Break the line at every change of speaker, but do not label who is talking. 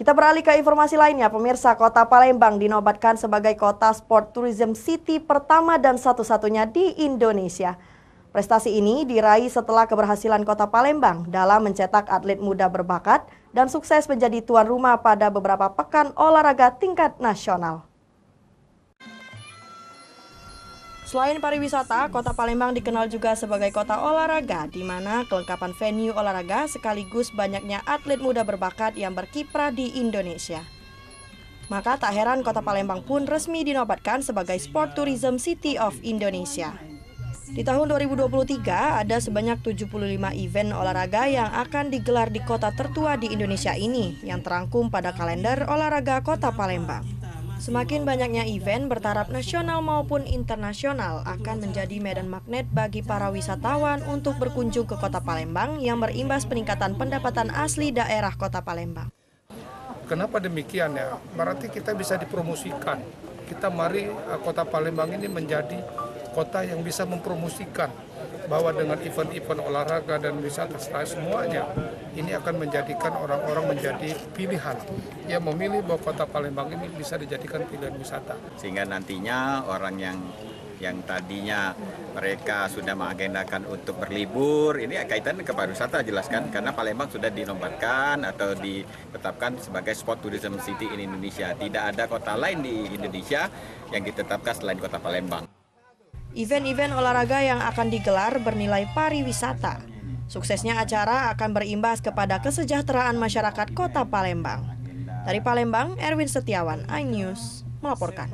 Kita beralih ke informasi lainnya, pemirsa kota Palembang dinobatkan sebagai kota sport tourism city pertama dan satu-satunya di Indonesia. Prestasi ini diraih setelah keberhasilan kota Palembang dalam mencetak atlet muda berbakat dan sukses menjadi tuan rumah pada beberapa pekan olahraga tingkat nasional. Selain pariwisata, kota Palembang dikenal juga sebagai kota olahraga, di mana kelengkapan venue olahraga sekaligus banyaknya atlet muda berbakat yang berkiprah di Indonesia. Maka tak heran kota Palembang pun resmi dinobatkan sebagai Sport Tourism City of Indonesia. Di tahun 2023 ada sebanyak 75 event olahraga yang akan digelar di kota tertua di Indonesia ini yang terangkum pada kalender olahraga Kota Palembang. Semakin banyaknya event bertaraf nasional maupun internasional akan menjadi medan magnet bagi para wisatawan untuk berkunjung ke Kota Palembang yang berimbas peningkatan pendapatan asli daerah Kota Palembang.
Kenapa demikian ya? Berarti kita bisa dipromosikan. Kita mari eh, Kota Palembang ini menjadi kota yang bisa mempromosikan bahwa dengan event-event olahraga dan wisata setelah semuanya ini akan menjadikan orang-orang menjadi pilihan Ya memilih bahwa kota Palembang ini bisa dijadikan pilihan wisata
sehingga nantinya orang yang yang tadinya mereka sudah mengagendakan untuk berlibur ini kaitan ke pariwisata jelaskan karena Palembang sudah dinobatkan atau ditetapkan sebagai spot tourism city in Indonesia tidak ada kota lain di Indonesia yang ditetapkan selain kota Palembang
Event-event olahraga yang akan digelar bernilai pariwisata. Suksesnya acara akan berimbas kepada kesejahteraan masyarakat kota Palembang. Dari Palembang, Erwin Setiawan, iNews, melaporkan.